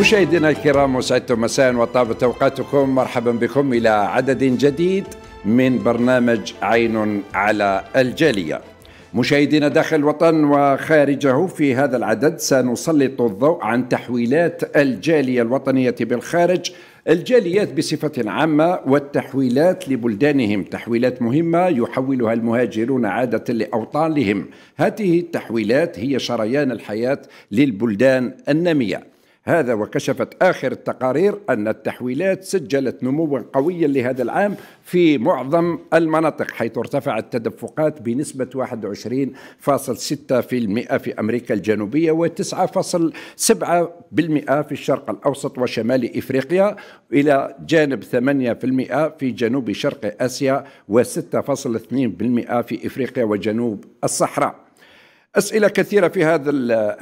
مشاهدينا الكرام وسعدتم مساء وطابت اوقاتكم مرحبا بكم الى عدد جديد من برنامج عين على الجاليه. مشاهدينا داخل الوطن وخارجه في هذا العدد سنسلط الضوء عن تحويلات الجاليه الوطنيه بالخارج الجاليات بصفة عامة والتحويلات لبلدانهم تحويلات مهمة يحولها المهاجرون عادة لأوطانهم هذه التحويلات هي شريان الحياة للبلدان النامية هذا وكشفت آخر التقارير أن التحويلات سجلت نموا قويا لهذا العام في معظم المناطق حيث ارتفعت التدفقات بنسبة 21.6% في أمريكا الجنوبية و9.7% في الشرق الأوسط وشمال إفريقيا إلى جانب 8% في جنوب شرق آسيا و6.2% في إفريقيا وجنوب الصحراء أسئلة كثيرة في هذا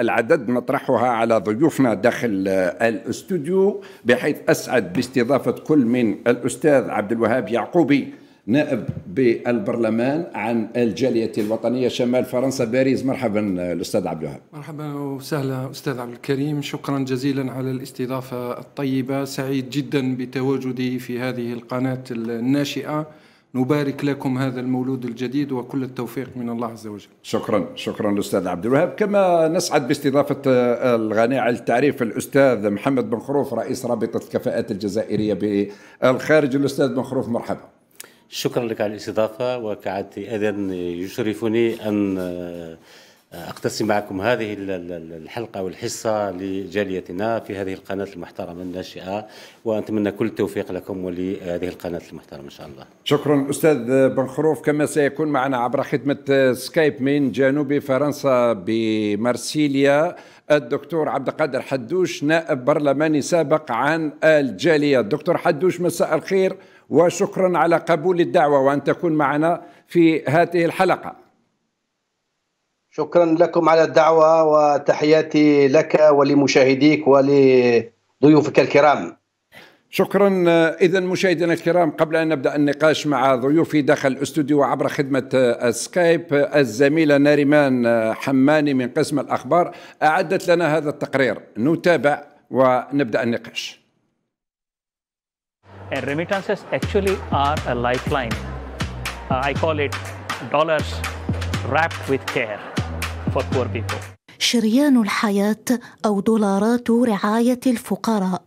العدد نطرحها على ضيوفنا داخل الاستوديو بحيث أسعد باستضافة كل من الأستاذ عبد الوهاب يعقوبي نائب بالبرلمان عن الجالية الوطنية شمال فرنسا باريس مرحبا الأستاذ عبد الوهاب مرحبا وسهلا أستاذ عبد الكريم شكرا جزيلا على الاستضافة الطيبة سعيد جدا بتواجدي في هذه القناة الناشئة نبارك لكم هذا المولود الجديد وكل التوفيق من الله عز وجل شكرا شكرا الاستاذ عبد الوهاب كما نسعد باستضافه آه، الغني على التعريف الاستاذ محمد بن خروف رئيس رابطه الكفاءات الجزائريه بالخارج الاستاذ بن خروف مرحبا شكرا لك على الاستضافه وكعادتي اذن يشرفني ان آه، أقتسم معكم هذه الحلقة والحصة لجاليتنا في هذه القناة المحترمة الناشئة وأتمنى كل التوفيق لكم ولهذه القناة المحترمة إن شاء الله شكرا أستاذ بن خروف كما سيكون معنا عبر خدمة سكايب من جنوب فرنسا بمارسيليا الدكتور عبد القادر حدوش نائب برلماني سابق عن الجالية الدكتور حدوش مساء الخير وشكرا على قبول الدعوة وأن تكون معنا في هذه الحلقة شكرا لكم على الدعوة وتحياتي لك ولمشاهديك ولضيوفك الكرام شكرا آه، اذا مشاهدينا الكرام قبل ان نبدا النقاش مع ضيوفي داخل الاستوديو عبر خدمه السكايب آه، آه، الزميله ناريمان حماني من قسم الاخبار اعدت لنا هذا التقرير نتابع ونبدا النقاش. And remittances actually are a lifeline. Uh, I call it dollars wrapped with care. for poor people. شريان الحياة أو دولارات رعاية الفقراء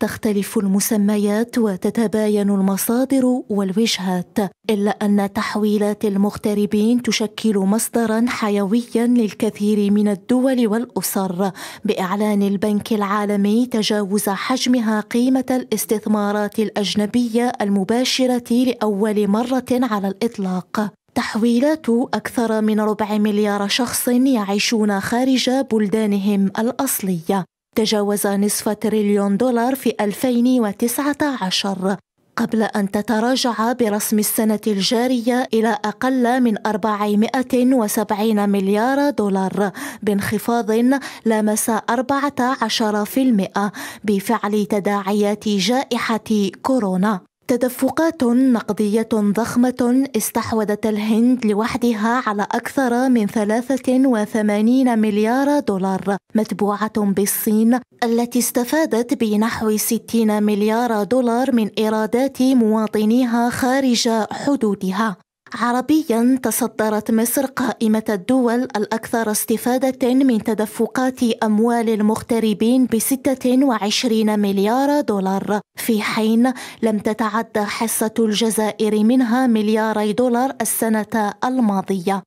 تختلف المسميات وتتباين المصادر والوجهات إلا أن تحويلات المغتربين تشكل مصدرا حيويا للكثير من الدول والأسر بإعلان البنك العالمي تجاوز حجمها قيمة الاستثمارات الأجنبية المباشرة لأول مرة على الإطلاق تحويلات أكثر من ربع مليار شخص يعيشون خارج بلدانهم الأصلية تجاوز نصف تريليون دولار في 2019 قبل أن تتراجع برسم السنة الجارية إلى أقل من 470 مليار دولار بانخفاض لامس 14% بفعل تداعيات جائحة كورونا تدفقات نقدية ضخمة استحوذت الهند لوحدها على أكثر من 83 مليار دولار متبوعة بالصين التي استفادت بنحو 60 مليار دولار من إيرادات مواطنيها خارج حدودها عربيا تصدرت مصر قائمة الدول الأكثر استفادة من تدفقات أموال المغتربين ب 26 مليار دولار في حين لم تتعد حصة الجزائر منها ملياري دولار السنة الماضية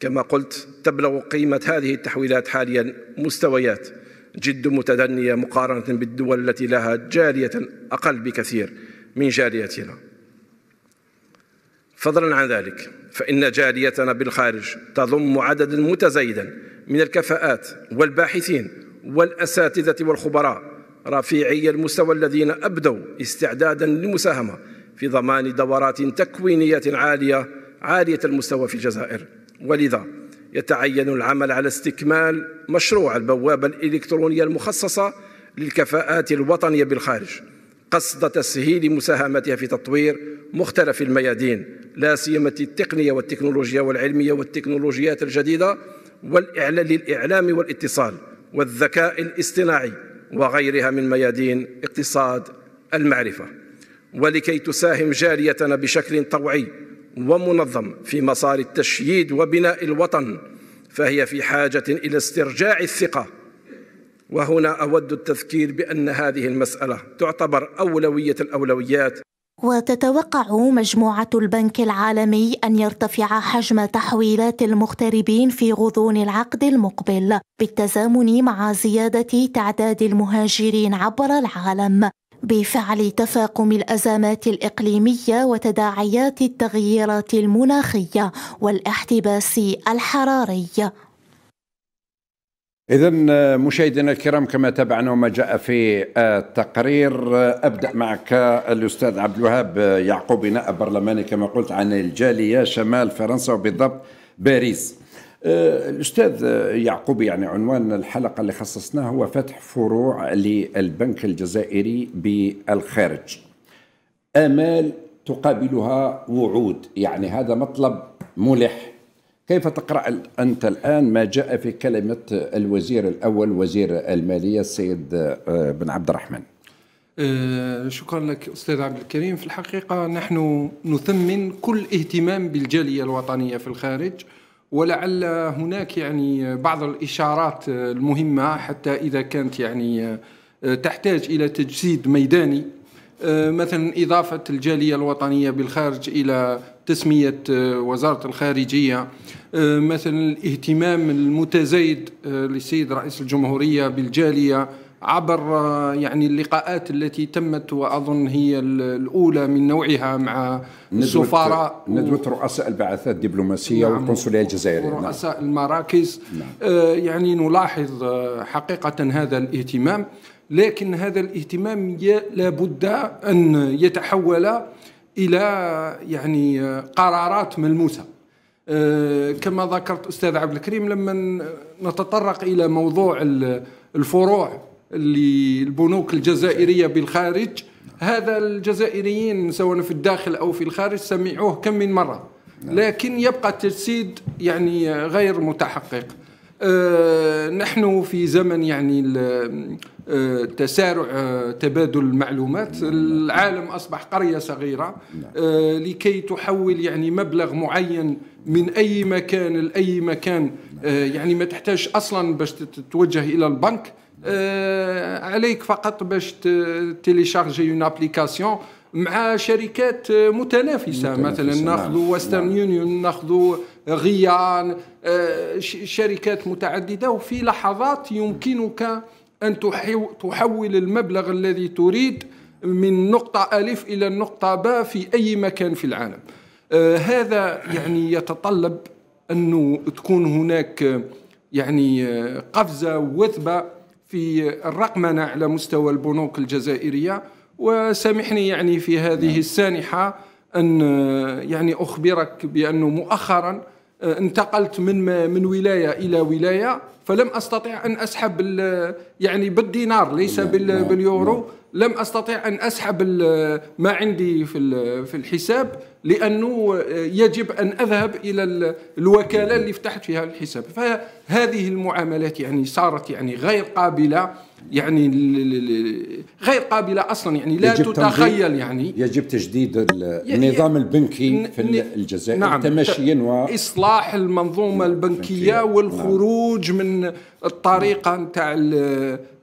كما قلت تبلغ قيمة هذه التحويلات حاليا مستويات جد متدنية مقارنة بالدول التي لها جارية أقل بكثير من جاريتنا فضلا عن ذلك فإن جاليتنا بالخارج تضم عددا متزايدا من الكفاءات والباحثين والأساتذة والخبراء رفيعي المستوى الذين أبدوا استعدادا للمساهمة في ضمان دورات تكوينية عالية عالية المستوى في الجزائر ولذا يتعين العمل على استكمال مشروع البوابة الإلكترونية المخصصة للكفاءات الوطنية بالخارج قصد تسهيل مساهمتها في تطوير مختلف الميادين لا سيما التقنية والتكنولوجيا والعلمية والتكنولوجيات الجديدة والإعلام للإعلام والاتصال والذكاء الاصطناعي وغيرها من ميادين اقتصاد المعرفة ولكي تساهم جاريتنا بشكل طوعي ومنظم في مسار التشييد وبناء الوطن فهي في حاجة إلى استرجاع الثقة وهنا أود التذكير بأن هذه المسألة تعتبر أولوية الأولويات وتتوقع مجموعة البنك العالمي أن يرتفع حجم تحويلات المغتربين في غضون العقد المقبل بالتزامن مع زيادة تعداد المهاجرين عبر العالم بفعل تفاقم الازمات الاقليميه وتداعيات التغييرات المناخيه والاحتباس الحراري إذا آه، مشاهدينا الكرام كما تابعنا وما جاء في آه، التقرير آه، أبدأ معك الأستاذ عبد الوهاب يعقوب نائب برلماني كما قلت عن الجالية شمال فرنسا وبالضبط باريس الأستاذ يعقوب يعني عنوان الحلقة اللي خصصناه هو فتح فروع للبنك الجزائري بالخارج آمال تقابلها وعود يعني هذا مطلب ملح كيف تقرأ أنت الآن ما جاء في كلمة الوزير الأول وزير المالية السيد آه، بن عبد الرحمن آه، شكرا لك أستاذ عبد الكريم في الحقيقة نحن نثمن كل اهتمام بالجالية الوطنية في الخارج ولعل هناك يعني بعض الإشارات المهمة حتى إذا كانت يعني آه، تحتاج إلى تجسيد ميداني مثلا إضافة الجالية الوطنية بالخارج إلى تسمية آه، وزارة الخارجية آه، مثلا الاهتمام المتزايد آه، للسيد رئيس الجمهورية بالجالية عبر يعني اللقاءات التي تمت واظن هي الاولى من نوعها مع السفراء ندوه و... رؤساء البعثات الدبلوماسيه نعم والقنصليه الجزائريه رؤساء نعم. المراكز نعم. يعني نلاحظ حقيقه هذا الاهتمام لكن هذا الاهتمام لابد ان يتحول الى يعني قرارات ملموسه أه، كما ذكرت استاذ عبد الكريم لما نتطرق الى موضوع الفروع اللي البنوك الجزائريه بالخارج هذا الجزائريين سواء في الداخل او في الخارج سمعوه كم من مره نعم. لكن يبقى التجسيد يعني غير متحقق أه، نحن في زمن يعني آه، تسارع آه، تبادل المعلومات العالم أصبح قرية صغيرة نعم. آه، لكي تحول يعني مبلغ معين من أي مكان لأي مكان نعم. يعني ما تحتاج أصلا باش تتوجه إلى البنك نعم. عليك فقط باش تيليشارجي اون ابليكاسيون مع شركات متنافسه مثلا ناخذ وسترن يونيون ناخذ غيان شركات متعدده وفي لحظات يمكنك أن تحول المبلغ الذي تريد من نقطة ألف إلى النقطة باء في أي مكان في العالم آه، هذا يعني يتطلب أنه تكون هناك آه، يعني آه، قفزة وثبة في الرقمنة على مستوى البنوك الجزائرية وسامحني يعني في هذه نعم. السانحة أن يعني أخبرك بأنه مؤخرا آه، انتقلت من من ولايه الى ولايه فلم استطيع ان اسحب يعني بالدينار ليس نعم، نعم، باليورو نعم. لم استطيع ان اسحب ما عندي في في الحساب لانه يجب ان اذهب الى الوكاله اللي فتحت فيها الحساب فهذه المعاملات يعني صارت يعني غير قابله يعني غير قابله اصلا يعني لا تتخيل يعني يجب تجديد النظام البنكي في الجزائر نعم تمشيا و اصلاح المنظومه نعم، البنكيه والخروج من الطريقه نعم. نتاع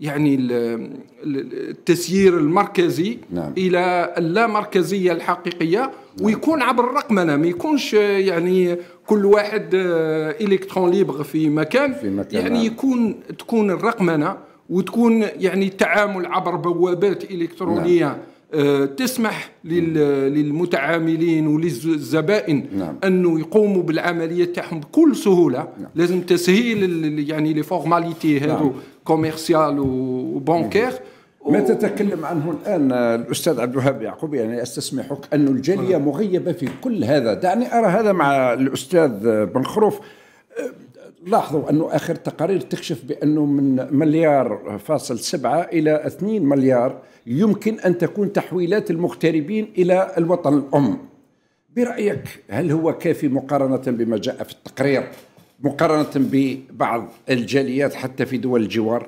يعني التسيير المركزي نعم. الى اللامركزيه الحقيقيه نعم. ويكون عبر الرقمنه ما يكونش يعني كل واحد آه، الكترون ليبغ في مكان, في مكان يعني نعم. يكون تكون الرقمنه وتكون يعني التعامل عبر بوابات الكترونيه نعم. آه، تسمح للمتعاملين وللزبائن نعم. انه يقوموا بالعمليه تاعهم بكل سهوله نعم. لازم تسهيل يعني لي فورماليتي هذو نعم. كوميرسيال وبنكير و... ما تتكلم عنه الان الاستاذ عبد الوهاب يعقوب يعني استسمحك ان الجاليه نعم. مغيبه في كل هذا دعني ارى هذا مع الاستاذ بن خروف لاحظوا أنه آخر تقارير تكشف بأنه من مليار فاصل سبعة إلى 2 مليار يمكن أن تكون تحويلات المغتربين إلى الوطن الأم برأيك هل هو كافي مقارنة بما جاء في التقرير مقارنة ببعض الجاليات حتى في دول الجوار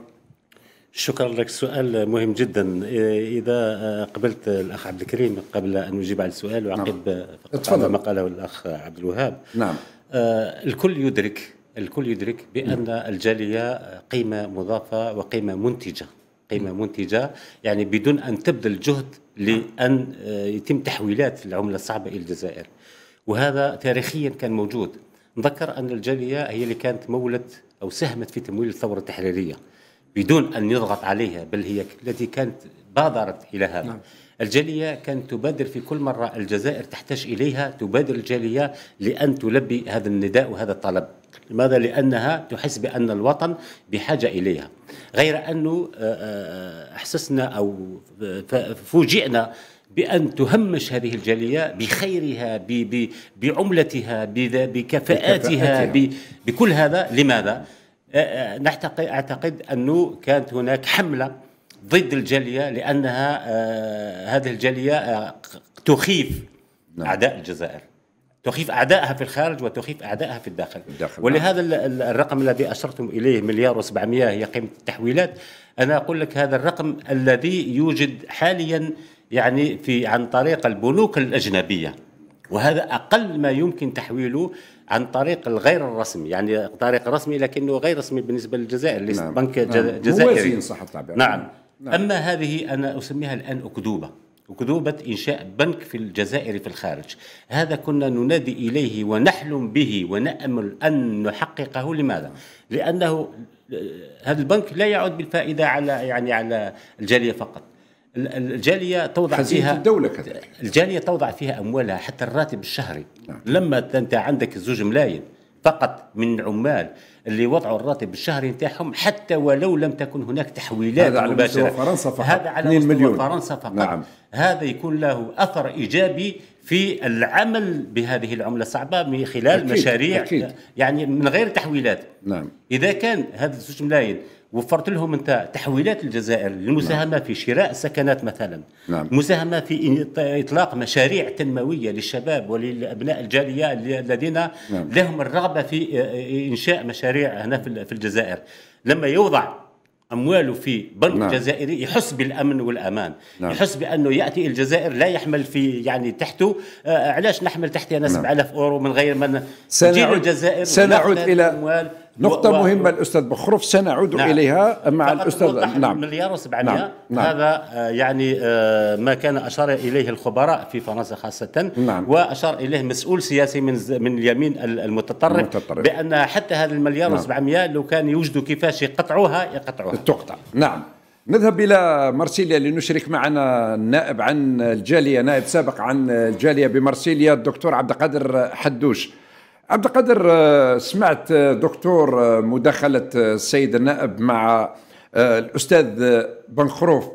شكرا لك سؤال مهم جدا اذا قبلت الاخ عبد الكريم قبل ان نجيب على السؤال وعقب نعم. فقط على ما قاله الاخ عبد الوهاب نعم آه، الكل يدرك الكل يدرك بان نعم. الجاليه قيمه مضافه وقيمه منتجه قيمه نعم. منتجه يعني بدون ان تبذل جهد لان آه، يتم تحويلات العمله الصعبه الى الجزائر وهذا تاريخيا كان موجود نذكر ان الجاليه هي اللي كانت مولت او ساهمت في تمويل الثوره التحريريه بدون ان يضغط عليها بل هي التي كانت بادرت الى هذا نعم. الجالية كانت تبادر في كل مرة الجزائر تحتاج إليها تبادر الجالية لأن تلبي هذا النداء وهذا الطلب لماذا؟ لأنها تحس بأن الوطن بحاجة إليها غير أنه آه، آه، أحسسنا أو آه، فوجئنا بأن تهمش هذه الجالية بخيرها بعملتها بكفاءاتها بكل هذا لماذا؟ أعتقد أنه كانت هناك حملة ضد الجاليه لانها آه، هذه الجاليه آه، تخيف نعم. اعداء الجزائر تخيف اعدائها في الخارج وتخيف اعدائها في الداخل, الداخل نعم. ولهذا نعم. الرقم الذي اشرتم اليه مليار و700 هي قيمه التحويلات انا اقول لك هذا الرقم الذي يوجد حاليا يعني في عن طريق البنوك الاجنبيه وهذا اقل ما يمكن تحويله عن طريق الغير الرسمي يعني طريق رسمي لكنه غير رسمي بالنسبه للجزائر ليس نعم. بنك نعم. جزائري صح التعبير نعم نعم. أما هذه أنا أسميها الآن أكذوبة أكذوبة إنشاء بنك في الجزائر في الخارج هذا كنا ننادي إليه ونحلم به ونأمل أن نحققه لماذا؟ لأنه آه، هذا البنك لا يعود بالفائدة على يعني على الجالية فقط الجاليه توضع فيها الدولة كذلك الجاليه توضع فيها اموالها حتى الراتب الشهري نعم. لما انت عندك زوج ملايين فقط من عمال اللي وضعوا الراتب الشهري نتاعهم حتى ولو لم تكن هناك تحويلات هذا على مستوى فرنسا فقط هذا على مستوى مليون. فرنسا فقط نعم. هذا يكون له أثر إيجابي في العمل بهذه العملة الصعبة من خلال أكيد. مشاريع أكيد. يعني من غير تحويلات نعم. إذا كان هذا الزوج ملايين وفرت لهم انت تحويلات الجزائر للمساهمه نعم. في شراء سكنات مثلا نعم. مساهمه في اطلاق مشاريع تنمويه للشباب وللابناء الجاليه الذين نعم. لهم الرغبه في انشاء مشاريع هنا في الجزائر لما يوضع امواله في بنك نعم. جزائري يحس بالامن والامان نعم. يحس بانه ياتي الجزائر لا يحمل في يعني تحته آه علاش نحمل تحتي انا 7000 نعم. اورو من غير ما سنعود الجزائر سنعود الى نقطة و... مهمة الأستاذ بخروف سنعود نعم. إليها مع الأستاذ نعم مليار و700 نعم. نعم. هذا آه، يعني آه، ما كان أشار إليه الخبراء في فرنسا خاصة نعم. وأشار إليه مسؤول سياسي من من اليمين المتطرف, المتطرف. بأن حتى هذا المليار نعم. و700 لو كان يوجد كيفاش يقطعوها يقطعوها تقطع نعم نذهب إلى مرسيليا لنشرك معنا النائب عن الجالية نائب سابق عن الجالية بمرسيليا الدكتور عبد القادر حدوش عبد القادر آه، سمعت آه، دكتور آه، مداخلة السيد النائب مع الأستاذ بنخروف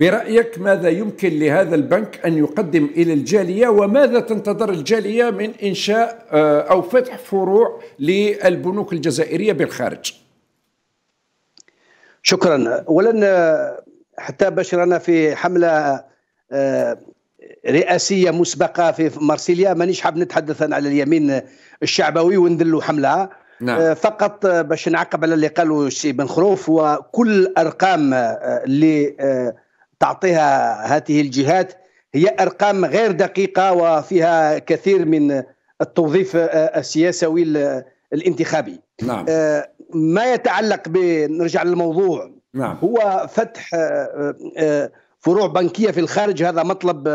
برأيك ماذا يمكن لهذا البنك أن يقدم إلى الجالية وماذا تنتظر الجالية من إنشاء أو فتح فروع للبنوك الجزائرية بالخارج شكرا اولا حتى بشرنا في حمله رئاسيه مسبقه في مارسيليا مانيش حاب نتحدث انا على اليمين الشعبوي وندلو حملها نعم. آه، فقط آه، باش نعقب على اللي قالوا السي بن خروف وكل الارقام آه، اللي تعطيها هذه الجهات هي ارقام غير دقيقه وفيها كثير من التوظيف السياسوي الانتخابي نعم. ما يتعلق بنرجع للموضوع نعم. هو فتح فروع بنكيه في الخارج هذا مطلب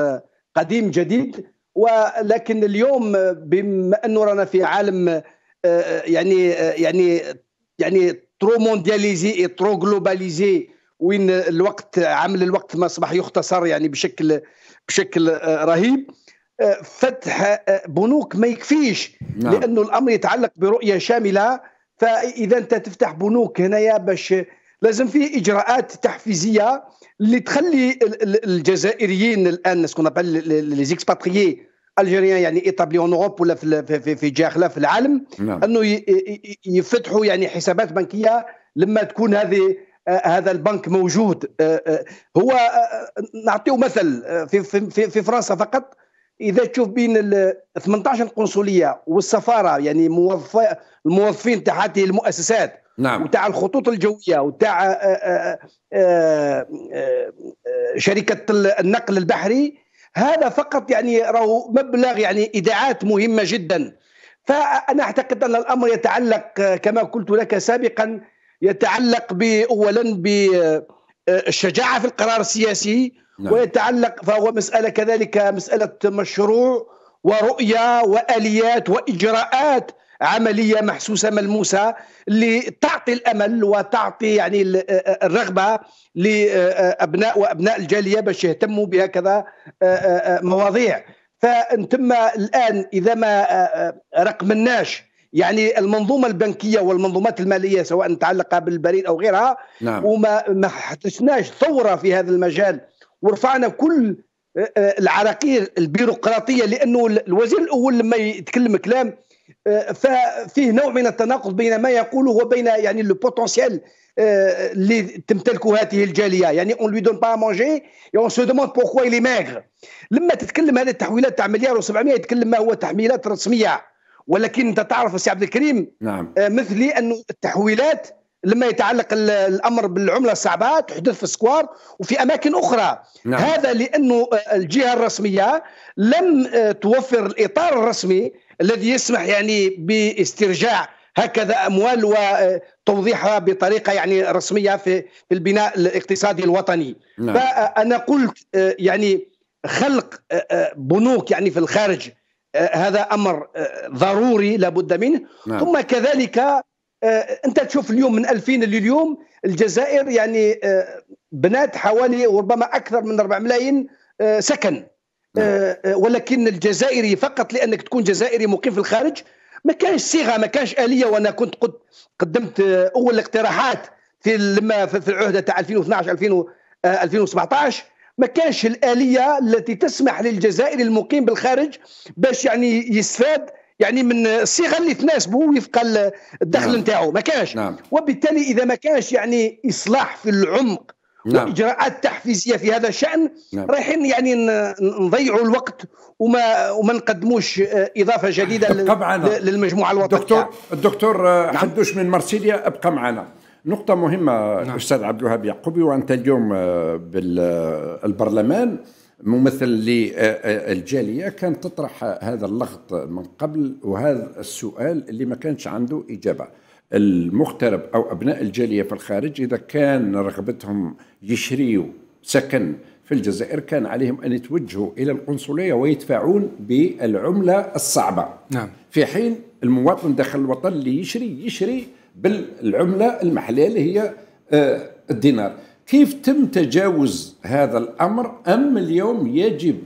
قديم جديد ولكن اليوم بما انه رانا في عالم آه، آه، يعني،, آه، يعني يعني يعني ترو موندياليزي ترو جلوباليزي وين الوقت عمل الوقت ما اصبح يختصر يعني بشكل بشكل رهيب فتح بنوك ما يكفيش نعم. لانه الامر يتعلق برؤيه شامله فاذا انت تفتح بنوك هنايا باش لازم فيه اجراءات تحفيزيه اللي تخلي الجزائريين الان نسكون كون لي زيكسباتريي الجيريان يعني ايطابلي اون اوروب ولا في في في جاخله في العالم نعم. انه يفتحوا يعني حسابات بنكيه لما تكون هذه آه، هذا البنك موجود آه، آه، هو نعطيه مثل في في في فرنسا فقط اذا تشوف بين ال 18 قنصليه والسفاره يعني موظف الموظفين تحت المؤسسات نعم وتاع الخطوط الجويه وتاع آه، آه، آه، شركه النقل البحري هذا فقط يعني راهو مبلغ يعني ايداعات مهمه جدا فانا اعتقد ان الامر يتعلق كما قلت لك سابقا يتعلق اولا بالشجاعه في القرار السياسي نعم. ويتعلق فهو مساله كذلك مساله مشروع ورؤيه واليات واجراءات عمليه محسوسه ملموسه لتعطي الامل وتعطي يعني آه، آه، الرغبه لابناء وابناء الجاليه باش يهتموا بهكذا آه، مواضيع فان تم الان اذا ما رقمناش يعني المنظومه البنكيه والمنظومات الماليه سواء متعلقه بالبريد او غيرها نعم. وما ما حدثناش ثوره في هذا المجال ورفعنا كل العراقيل البيروقراطيه لانه الوزير الاول لما يتكلم كلام ففيه نوع من التناقض بين ما يقوله وبين يعني لو بوتونسييل آه، اللي تمتلكه هذه الجاليه يعني اون لوي دون با مانجي اون سو دوموند بوركوا لي ماغر لما تتكلم هذه التحويلات تاع مليار و700 يتكلم ما هو تحويلات رسميه ولكن انت تعرف سي عبد الكريم نعم. آه، مثلي انه التحويلات لما يتعلق الامر بالعمله الصعبه تحدث في السكوار وفي اماكن اخرى نعم. هذا لانه آه، الجهه الرسميه لم توفر الاطار الرسمي الذي يسمح يعني باسترجاع هكذا اموال وتوضيحها بطريقه يعني رسميه في البناء الاقتصادي الوطني نعم. فانا قلت يعني خلق بنوك يعني في الخارج هذا امر ضروري لابد منه نعم. ثم كذلك انت تشوف اليوم من 2000 لليوم الجزائر يعني بنات حوالي وربما اكثر من 4 ملايين سكن نعم. آه، آه، ولكن الجزائري فقط لانك تكون جزائري مقيم في الخارج ما كانش صيغه ما كانش اليه وانا كنت قد قدمت اول اقتراحات في لما في العهده تاع 2012 2000 2017 ما كانش الاليه التي تسمح للجزائري المقيم بالخارج باش يعني يستفاد يعني من الصيغه اللي تناسبه وفق الدخل نعم. نتاعو ما كانش نعم. وبالتالي اذا ما كانش يعني اصلاح في العمق نعم. واجراءات تحفيزيه في هذا الشان نعم. رايحين يعني نضيعوا الوقت وما وما نقدموش آه، اضافه جديده طبعا للمجموعه الوطنيه الدكتور الدكتور آه، نعم. حدوش من مرسيليا ابقى معنا نقطة مهمة نعم. أستاذ عبد الوهاب يعقوبي وأنت اليوم آه، بالبرلمان ممثل للجالية كان تطرح هذا اللغط من قبل وهذا السؤال اللي ما كانش عنده إجابة المغترب أو أبناء الجالية في الخارج إذا كان رغبتهم يشريوا سكن في الجزائر كان عليهم أن يتوجهوا إلى القنصلية ويدفعون بالعملة الصعبة نعم. في حين المواطن داخل الوطن اللي يشري يشري بالعملة المحلية اللي هي آه، الدينار كيف تم تجاوز هذا الامر ام اليوم يجب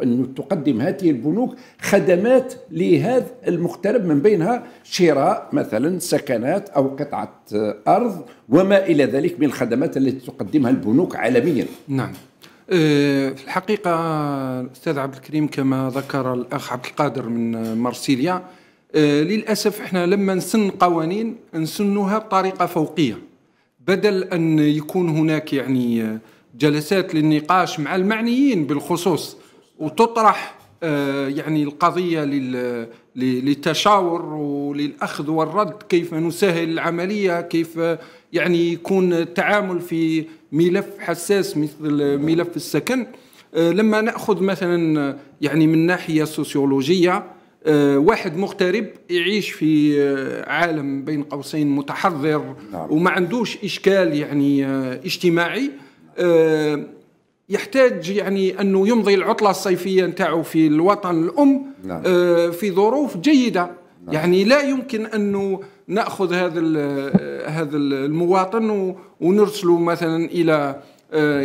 ان تقدم هذه البنوك خدمات لهذا المغترب من بينها شراء مثلا سكنات او قطعه ارض وما الى ذلك من الخدمات التي تقدمها البنوك عالميا. نعم. أه، في الحقيقه الاستاذ عبد الكريم كما ذكر الاخ عبد القادر من مارسيليا أه، للاسف احنا لما نسن قوانين نسنها بطريقه فوقيه. بدل ان يكون هناك يعني جلسات للنقاش مع المعنيين بالخصوص وتطرح آه، يعني القضيه للتشاور وللاخذ والرد كيف نسهل العمليه كيف آه، يعني يكون التعامل في ملف حساس مثل ملف السكن آه، لما ناخذ مثلا يعني من ناحيه سوسيولوجيه آه، واحد مغترب يعيش في آه، عالم بين قوسين متحضر نعم. وما عندوش اشكال يعني آه، اجتماعي يحتاج يعني انه يمضي العطله الصيفيه نتاعو في الوطن الام نعم. في ظروف جيده نعم. يعني لا يمكن انه ناخذ هذا هذا المواطن ونرسله مثلا الى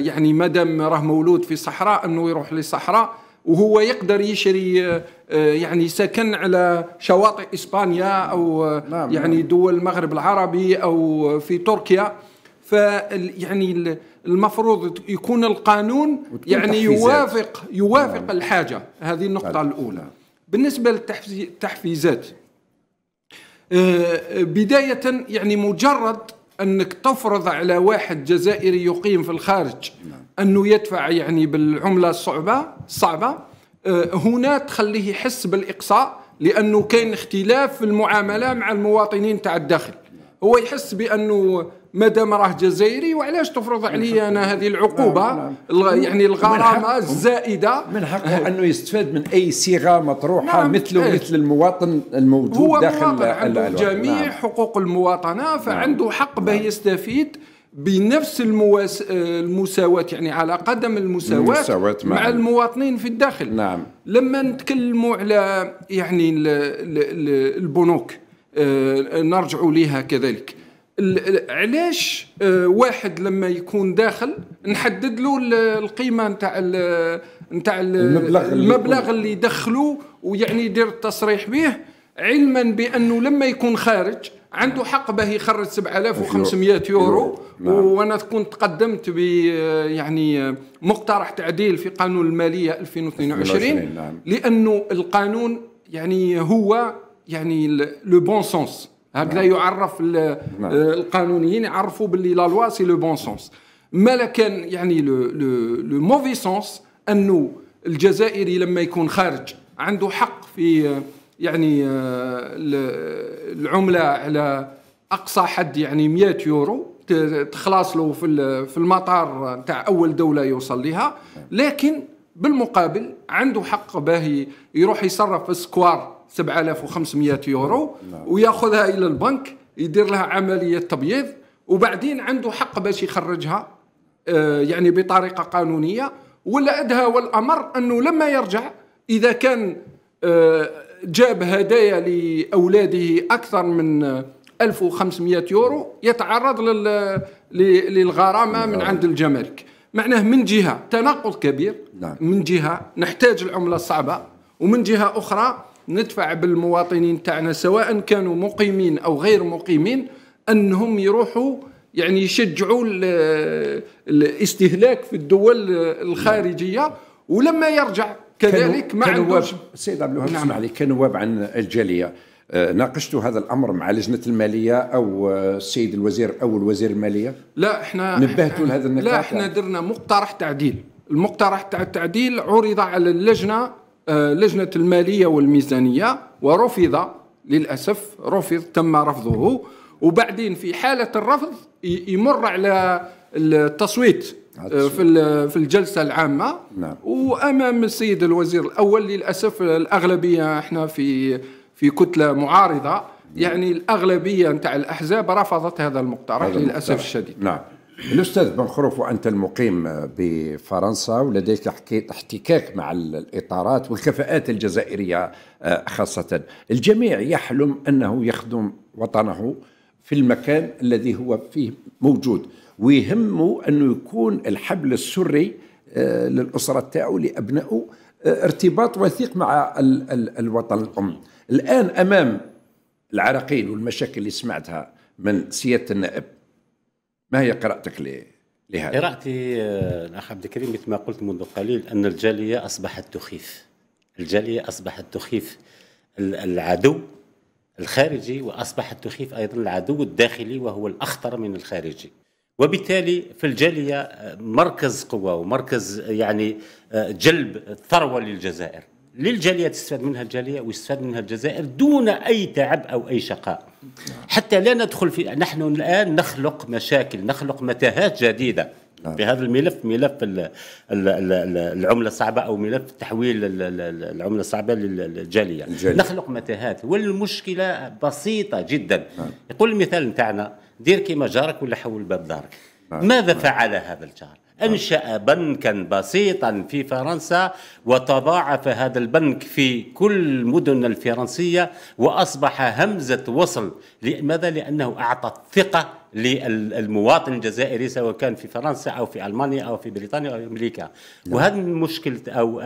يعني مدام راه مولود في الصحراء انه يروح للصحراء وهو يقدر يشري آه، يعني سكن على شواطئ اسبانيا او آه، نعم، نعم. يعني دول المغرب العربي او في تركيا ف يعني المفروض يكون القانون يعني يوافق يوافق نعم. الحاجه هذه النقطه الاولى بالنسبه للتحفيزات آه، بدايه يعني مجرد انك تفرض على واحد جزائري يقيم في الخارج انه يدفع يعني بالعمله الصعبه صعبه آه، هنا تخليه يحس بالاقصاء لانه كاين اختلاف في المعامله مع المواطنين تاع الداخل هو يحس بانه مادام راه جزائري وعلاش تفرض علي انا هذه العقوبه نعم، نعم. يعني الغرامه الزائده من حقه انه يستفاد من اي صيغه مطروحه نعم مثله إيه. مثل المواطن الموجود هو داخل مواطن عنده جميع نعم حقوق المواطنه فعنده نعم. حق نعم به يستفيد بنفس المواس... آه، المساواة يعني على قدم المساواة, المساواة مع, مع المواطنين في الداخل نعم لما نتكلموا على يعني البنوك آه، نرجعوا لها كذلك علاش آه، واحد لما يكون داخل نحدد له القيمه نتاع نتاع المبلغ, المبلغ اللي يدخله ويعني يدير التصريح به علما بانه لما يكون خارج عنده حق باه يخرج 7500 أيوه. يورو أيوه. نعم. وانا كنت تقدمت ب آه، يعني آه، مقترح تعديل في قانون الماليه 2022 نعم. لانه القانون يعني هو يعني لو بون سونس هكذا يعرف آه، نعم. القانونيين يعرفوا باللي لا لوا سي لو بون سونس ما لا كان يعني لو لو موفي سونس انه الجزائري لما يكون خارج عنده حق في يعني آه، العمله على اقصى حد يعني 100 يورو تخلص له في في المطار نتاع اول دوله يوصل لها لكن بالمقابل عنده حق باه يروح يصرف في سكوار 7500 يورو نعم. وياخذها الى البنك يدير لها عمليه تبييض وبعدين عنده حق باش يخرجها آه، يعني بطريقه قانونيه ولا ادهى والامر انه لما يرجع اذا كان آه، جاب هدايا لأولاده أكثر من 1500 يورو يتعرض لل... للغرامة من نعم. عند الجمارك معناه من جهة تناقض كبير نعم. من جهة نحتاج العملة الصعبة ومن جهة أخرى ندفع بالمواطنين تاعنا سواء كانوا مقيمين أو غير مقيمين أنهم يروحوا يعني يشجعوا الاستهلاك في الدول الخارجية ولما يرجع كذلك ما عندوش سيد عبد الوهاب نعم عليك كنواب عن الجاليه آه، ناقشت هذا الامر مع لجنه الماليه او آه، السيد الوزير او الوزير الماليه لا احنا نبهتوا لهذا النقاط لا احنا درنا مقترح تعديل المقترح تاع التعديل عرض على اللجنه آه، لجنه الماليه والميزانيه ورفض للاسف رفض تم رفضه وبعدين في حاله الرفض يمر على التصويت في في الجلسه العامه نعم. وامام السيد الوزير الاول للاسف الاغلبيه احنا في في كتله معارضه نعم. يعني الاغلبيه نتاع الاحزاب رفضت هذا المقترح هذا للاسف المقترح. الشديد نعم الاستاذ بن خروف وانت المقيم بفرنسا ولديك احتكاك مع الاطارات والكفاءات الجزائريه آه، خاصه الجميع يحلم انه يخدم وطنه في المكان الذي هو فيه موجود ويهمه انه يكون الحبل السري آه، للاسره تاعو لابنائه آه، ارتباط وثيق مع ال ال الوطن الام الان امام العراقيل والمشاكل اللي سمعتها من سياده النائب ما هي قراءتك لهذا؟ قراءتي الاخ آه، عبد الكريم مثل ما قلت منذ قليل ان الجاليه اصبحت تخيف الجاليه اصبحت تخيف العدو الخارجي واصبحت تخيف ايضا العدو الداخلي وهو الاخطر من الخارجي وبالتالي في الجالية آه، مركز قوة ومركز آه، يعني آه، جلب الثروة للجزائر للجالية تستفاد منها الجالية ويستفاد منها الجزائر دون أي تعب أو أي شقاء حتى لا ندخل في نحن الآن نخلق مشاكل نخلق متاهات جديدة نعم. في هذا الملف ملف العملة الصعبة أو ملف تحويل العملة الصعبة للجالية نخلق متاهات والمشكلة بسيطة جدا نعم. يقول المثال نتاعنا دير كيما جارك ولا حول باب دارك نعم. ماذا نعم. فعل هذا الجار أنشأ بنكا بسيطا في فرنسا وتضاعف هذا البنك في كل المدن الفرنسية وأصبح همزة وصل لماذا؟ لأنه أعطى الثقة للمواطن الجزائري سواء كان في فرنسا أو في ألمانيا أو في بريطانيا أو في أمريكا نعم. وهذه المشكلة أو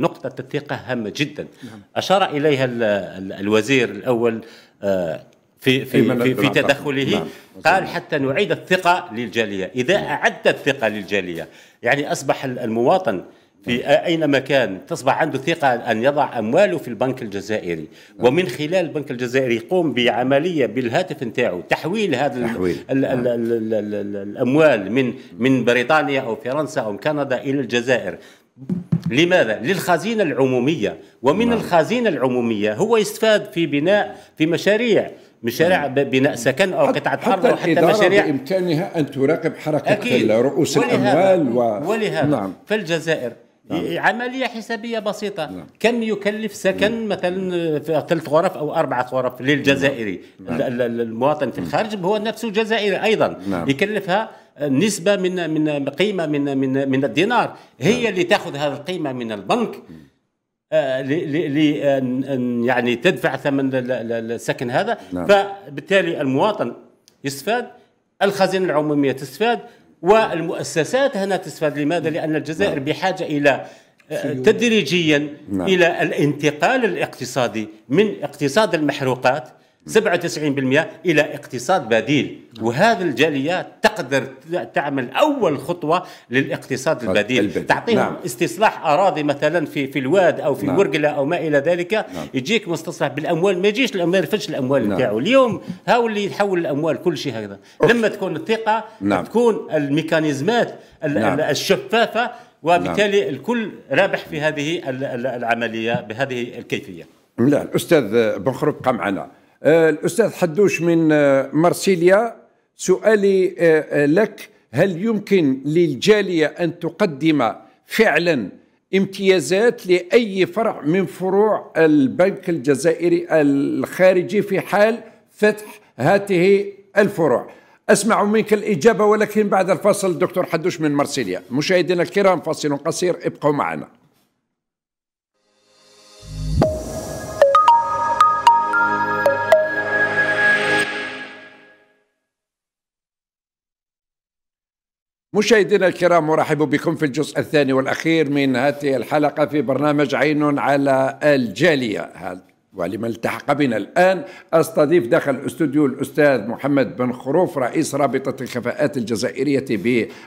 نقطة الثقة هامة جدا نعم. أشار إليها الوزير الأول آه، في في إيه، في, في نعم، نعم، تدخله نعم. قال حتى نعيد الثقه للجاليه، اذا نعم. اعد الثقه للجاليه يعني اصبح المواطن في اين مكان تصبح عنده ثقه ان يضع امواله في البنك الجزائري ومن خلال البنك الجزائري يقوم بعمليه بالهاتف نتاعو تحويل هذا تحويل. الاموال من من بريطانيا او فرنسا او كندا الى الجزائر لماذا؟ للخزينه العموميه ومن الخزينه العموميه هو يستفاد في بناء في مشاريع مشاريع بناء سكن او قطعه ارض او حتى مشاريع بامكانها ان تراقب حركه أكيد. رؤوس ولهذا الاموال و... ولهذا نعم. فالجزائر نعم. عملية حسابية بسيطة نعم. كم يكلف سكن نعم. مثلا ثلاث غرف أو أربعة غرف للجزائري نعم. المواطن في نعم. الخارج هو نفسه جزائري أيضا نعم. يكلفها نسبة من من قيمة من من من الدينار هي نعم. اللي تاخذ هذه القيمة من البنك نعم. آه، لان يعني تدفع ثمن السكن هذا نعم. فبالتالي المواطن يستفاد الخزينه العموميه تستفاد والمؤسسات هنا تستفاد لماذا لان الجزائر نعم. بحاجه الى آه، تدريجيا نعم. الى الانتقال الاقتصادي من اقتصاد المحروقات 97% الى اقتصاد بديل وهذه الجاليه تقدر تعمل اول خطوه للاقتصاد البديل, البديل. تعطيهم نعم. استصلاح اراضي مثلا في في الواد او في نعم. الورقله او ما الى ذلك نعم. يجيك مستصلح بالاموال ما يجيش ما يرفدش الاموال نعم. نتاعو اليوم هاو اللي يحول الاموال كل شيء هكذا أوكي. لما تكون الثقه نعم. تكون الميكانيزمات نعم. الشفافه وبالتالي نعم. الكل رابح في هذه العمليه بهذه الكيفيه لا الاستاذ بنخرب قام معنا آه، الأستاذ حدوش من آه، مرسيليا سؤالي آه، لك هل يمكن للجالية أن تقدم فعلا امتيازات لأي فرع من فروع البنك الجزائري الخارجي في حال فتح هذه الفروع أسمع منك الإجابة ولكن بعد الفصل دكتور حدوش من مرسيليا مشاهدينا الكرام فاصل قصير ابقوا معنا مشاهدينا الكرام ارحب بكم في الجزء الثاني والاخير من هذه الحلقه في برنامج عين على الجاليه ولما التحق بنا الان استضيف داخل الاستوديو الاستاذ محمد بن خروف رئيس رابطه الكفاءات الجزائريه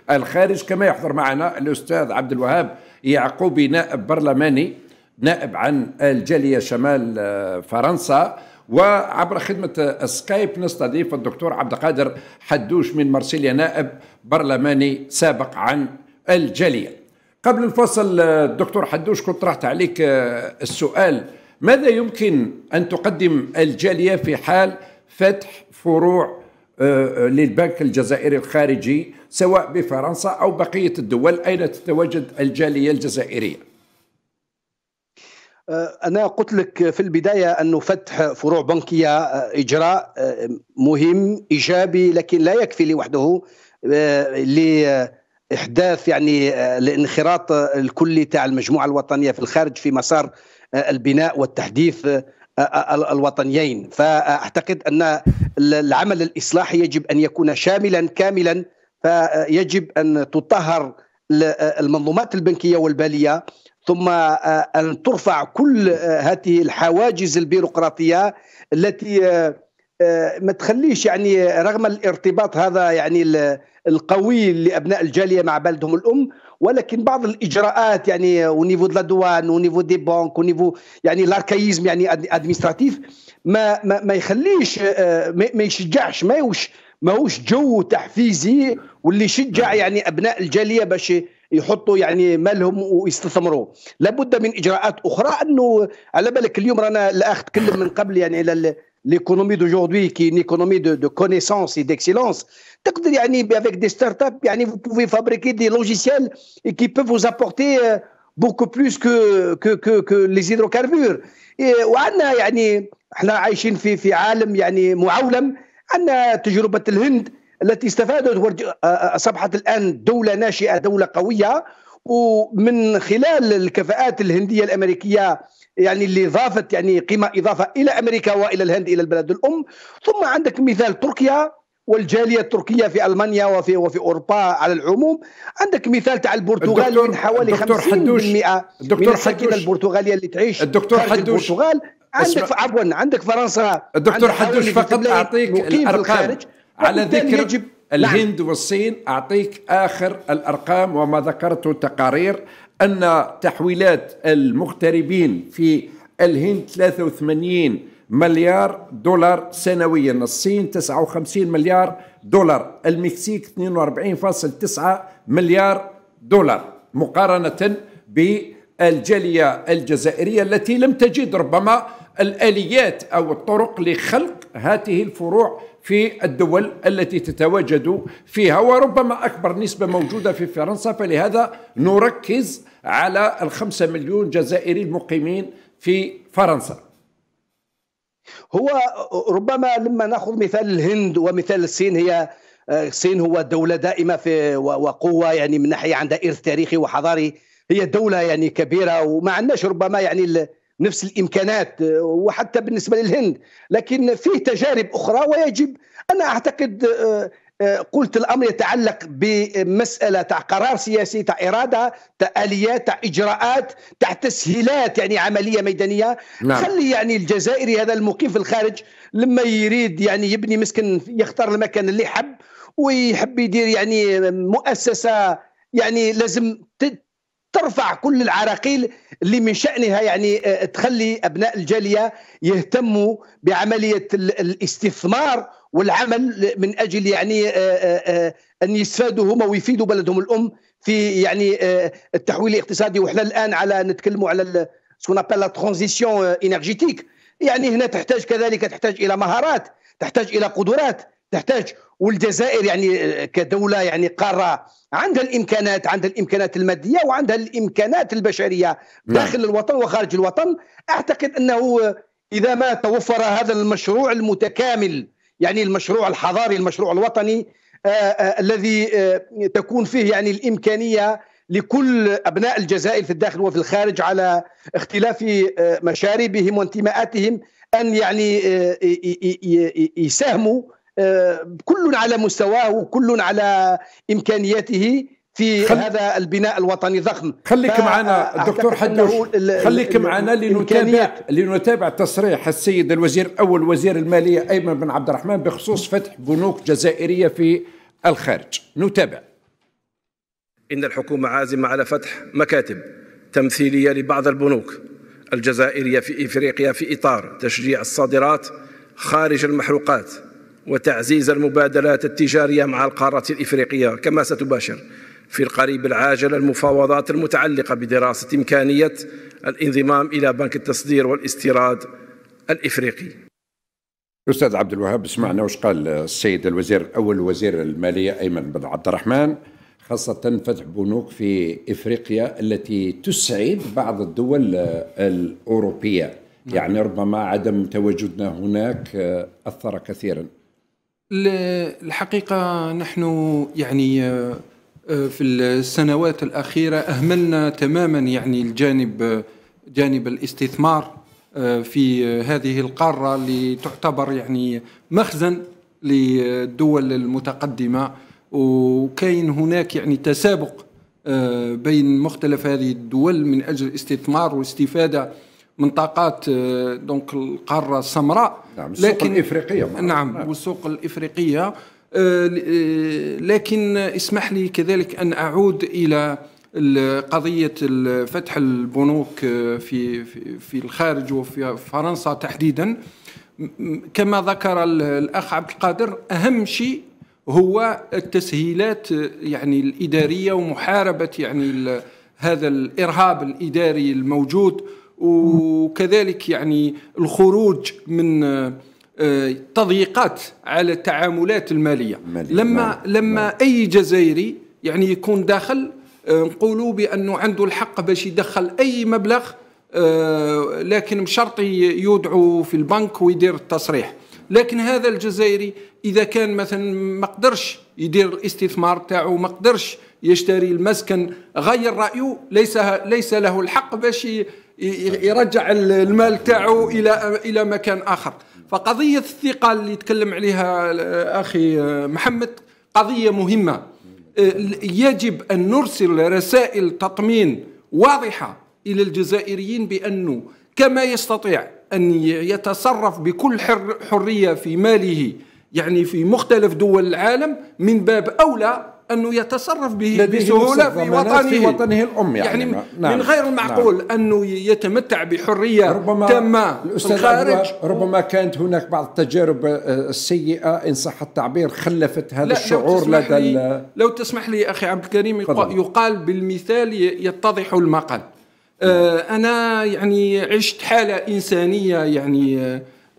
بالخارج كما يحضر معنا الاستاذ عبد الوهاب يعقوبي نائب برلماني نائب عن الجاليه شمال آه، فرنسا وعبر خدمة السكايب نستضيف الدكتور عبد القادر حدوش من مرسيليا نائب برلماني سابق عن الجالية قبل الفصل الدكتور حدوش كنت طرحت عليك آه، السؤال ماذا يمكن أن تقدم الجالية في حال فتح فروع آه، للبنك الجزائري الخارجي سواء بفرنسا أو بقية الدول أين تتواجد الجالية الجزائرية آه، أنا قلت لك في البداية أنه فتح فروع بنكية آه، إجراء آه، مهم إيجابي لكن لا يكفي لوحده لإحداث يعني الانخراط الكلي تاع المجموعة الوطنية في الخارج في مسار البناء والتحديث الوطنيين فأعتقد أن العمل الإصلاحي يجب أن يكون شاملا كاملا فيجب أن تطهر المنظومات البنكية والبالية ثم آه، ان ترفع كل آه، هذه الحواجز البيروقراطيه التي آه، ما تخليش يعني رغم الارتباط هذا يعني القوي لابناء الجاليه مع بلدهم الام ولكن بعض الاجراءات يعني ونيفو دو لادوان ونيفو دي بانك ونيفو يعني لاركايزم يعني ادمينستراتيف ما ما, ما يخليش ما يشجعش ما يوش ماهوش جو تحفيزي واللي يشجع نعم. يعني ابناء الجاليه باش يحطوا يعني مالهم ويستثمروا لابد من اجراءات اخرى انه على بالك اليوم رانا الاخ تكلم من قبل يعني على ليكونومي دو جوردي كي ايكونومي دو دو كونيسونس اي ديكسيلونس تقدر يعني بافيك دي ستارت اب يعني فو بوفي فابريكي دي لوجيسيال كي بو فوز ابورتي بوكو بلوس كو كو كو كو لي زيدروكاربور وعندنا يعني احنا عايشين في في عالم يعني معولم عندنا تجربه الهند التي استفادت أصبحت الآن دولة ناشئة دولة قوية ومن خلال الكفاءات الهندية الأمريكية يعني اللي ضافت يعني قيمة إضافة إلى أمريكا وإلى الهند إلى البلد الأم ثم عندك مثال تركيا والجالية التركية في ألمانيا وفي وفي أوروبا على العموم عندك مثال تاع البرتغال من حوالي 50% من حدوش. البرتغالية اللي تعيش الدكتور حدوش البرتغال عندك عفوا عندك فرنسا الدكتور عندك حدوش فقط أعطيك الأرقام على ذكر يجب نعم. الهند نعم. والصين أعطيك آخر الأرقام وما ذكرته تقارير أن تحويلات المغتربين في الهند 83 مليار دولار سنويا الصين 59 مليار دولار المكسيك 42.9 مليار دولار مقارنة بالجالية الجزائرية التي لم تجد ربما الآليات أو الطرق لخلق هذه الفروع في الدول التي تتواجد فيها وربما أكبر نسبة موجودة في فرنسا فلهذا نركز على الخمسة مليون جزائري المقيمين في فرنسا هو ربما لما ناخذ مثال الهند ومثال الصين هي آه، الصين هو دولة دائمة في وقوة يعني من ناحية عندها إرث تاريخي وحضاري هي دولة يعني كبيرة وما عندناش ربما يعني نفس الامكانات آه، وحتى بالنسبه للهند لكن فيه تجارب اخرى ويجب انا اعتقد آه، آه، قلت الامر يتعلق بمساله تاع قرار سياسي تاع اراده تاع اليات تاع اجراءات تاع تسهيلات يعني عمليه ميدانيه نعم. خلي يعني الجزائري هذا المقيم في الخارج لما يريد يعني يبني مسكن يختار المكان اللي يحب ويحب يدير يعني مؤسسه يعني لازم ترفع كل العراقيل اللي من شأنها يعني آه، تخلي أبناء الجالية يهتموا بعملية الاستثمار والعمل من أجل يعني آه، آه، أن يستفادوا هم ويفيدوا بلدهم الأم في يعني التحويل الاقتصادي وإحنا الآن على نتكلموا على سون لا ترانزيسيون انرجيتيك يعني هنا تحتاج كذلك تحتاج إلى مهارات تحتاج إلى قدرات تحتاج والجزائر يعني كدوله يعني قاره عندها الامكانات عندها الامكانات الماديه وعندها الامكانات البشريه نعم. داخل الوطن وخارج الوطن اعتقد انه اذا ما توفر هذا المشروع المتكامل يعني المشروع الحضاري المشروع الوطني آه، آه، الذي آه، تكون فيه يعني الامكانيه لكل ابناء الجزائر في الداخل وفي الخارج على اختلاف مشاربهم وانتماءاتهم ان يعني يساهموا كل على مستواه وكل على امكانياته في خل... هذا البناء الوطني الضخم خليك معنا الدكتور حدوش ال... خليك معنا لنتابع لنتابع تصريح السيد الوزير الاول وزير الماليه ايمن بن عبد الرحمن بخصوص فتح بنوك جزائريه في الخارج نتابع ان الحكومه عازمه على فتح مكاتب تمثيليه لبعض البنوك الجزائريه في افريقيا في اطار تشجيع الصادرات خارج المحروقات وتعزيز المبادلات التجارية مع القارة الإفريقية كما ستباشر في القريب العاجل المفاوضات المتعلقة بدراسة إمكانية الانضمام إلى بنك التصدير والاستيراد الإفريقي أستاذ عبد الوهاب سمعنا وش قال السيد الوزير أول وزير المالية أيمن بن عبد الرحمن خاصة فتح بنوك في إفريقيا التي تسعد بعض الدول الأوروبية يعني ربما عدم تواجدنا هناك أثر كثيرا الحقيقة نحن يعني آه، آه، في السنوات الأخيرة أهملنا تماما يعني الجانب جانب الاستثمار آه، في هذه القارة اللي تعتبر يعني مخزن للدول المتقدمة وكاين هناك يعني تسابق بين مختلف هذه الدول من أجل الاستثمار واستفادة منطقات آه، دونك القاره السمراء نعم السوق لكن الافريقيه معرفة. نعم،, نعم والسوق الافريقيه آه، آه، لكن اسمح لي كذلك ان اعود الى قضية فتح البنوك في في الخارج وفي فرنسا تحديدا كما ذكر الأخ عبد القادر أهم شيء هو التسهيلات يعني الإدارية ومحاربة يعني هذا الإرهاب الإداري الموجود وكذلك يعني الخروج من آه، تضييقات على التعاملات الماليه مالية. لما مالية. نعم. لما مالية. نعم. اي جزائري يعني يكون داخل آه، نقولوا بانه عنده الحق باش يدخل اي مبلغ آه، لكن بشرط يدعو في البنك ويدير التصريح لكن هذا الجزائري اذا كان مثلا ما قدرش يدير الاستثمار تاعو ما قدرش يشتري المسكن غير رايه ليس ليس له الحق باش يرجع المال تاعه الى الى مكان اخر فقضيه الثقه اللي تكلم عليها اخي محمد قضيه مهمه يجب ان نرسل رسائل تطمين واضحه الى الجزائريين بانه كما يستطيع ان يتصرف بكل حر حريه في ماله يعني في مختلف دول العالم من باب اولى انه يتصرف به بسهوله في وطنه في وطنه الام يعني, يعني نعم من غير المعقول نعم انه يتمتع بحريه ربما تامه الخارج ربما كانت هناك بعض التجارب آه، السيئه ان صح التعبير خلفت هذا الشعور لو تسمح لدى لي لو تسمح لي اخي عبد الكريم يقال بالمثال يتضح المقال آه، نعم. انا يعني عشت حاله انسانيه يعني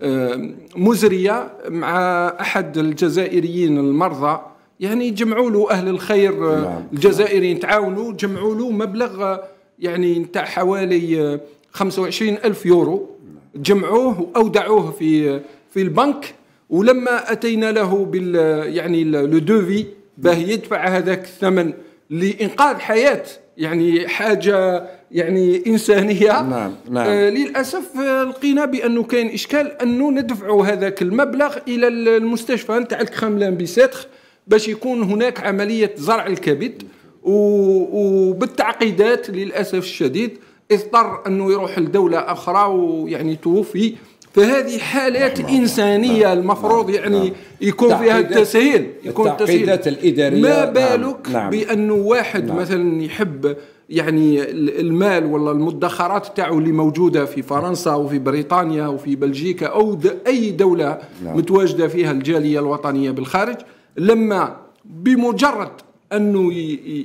آه، مزريه مع احد الجزائريين المرضى يعني جمعوا له اهل الخير آه، نعم. الجزائريين تعاونوا جمعوا له مبلغ آه، يعني نتاع حوالي 25 آه، ألف يورو نعم. جمعوه واودعوه في في البنك ولما اتينا له بال يعني لو دوفي نعم. باه يدفع هذاك الثمن لانقاذ حياه يعني حاجه يعني انسانيه نعم نعم آه للاسف لقينا بانه كاين اشكال انه ندفعوا هذاك المبلغ الى المستشفى نتاع الكراملان بيسيتخ باش يكون هناك عملية زرع الكبد وبالتعقيدات للأسف الشديد اضطر أنه يروح لدولة أخرى ويعني توفي فهذه حالات نعم. انسانيه نعم المفروض نعم. يعني نعم يكون فيها التسهيل يكون التعقيدات الاداريه ما نعم. بالك نعم بانه واحد نعم مثلا يحب يعني المال ولا المدخرات تاعو اللي موجوده في فرنسا وفي بريطانيا وفي بلجيكا او اي دوله نعم متواجده فيها الجاليه الوطنيه بالخارج لما بمجرد انه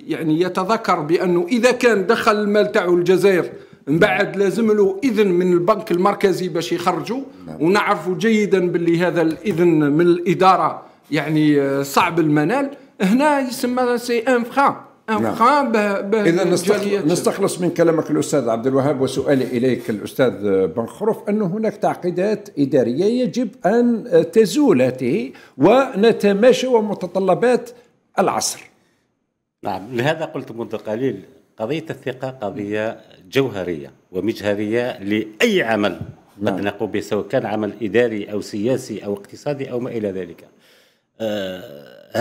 يعني يتذكر بانه اذا كان دخل المال تاعو الجزائر من نعم. بعد لازم له اذن من البنك المركزي باش يخرجوا نعم. ونعرف جيدا باللي هذا الاذن من الاداره يعني آه، صعب المنال هنا يسمى سي ان فران نعم. اذا نستخلص, من كلامك الاستاذ عبد الوهاب وسؤالي اليك الاستاذ خروف انه هناك تعقيدات اداريه يجب ان تزول هذه ونتماشى ومتطلبات العصر. نعم لهذا قلت منذ قليل قضيه الثقه قضيه جوهريه ومجهريه لاي عمل نعم. قد نقوم به سواء كان عمل اداري او سياسي او اقتصادي او ما الى ذلك. آه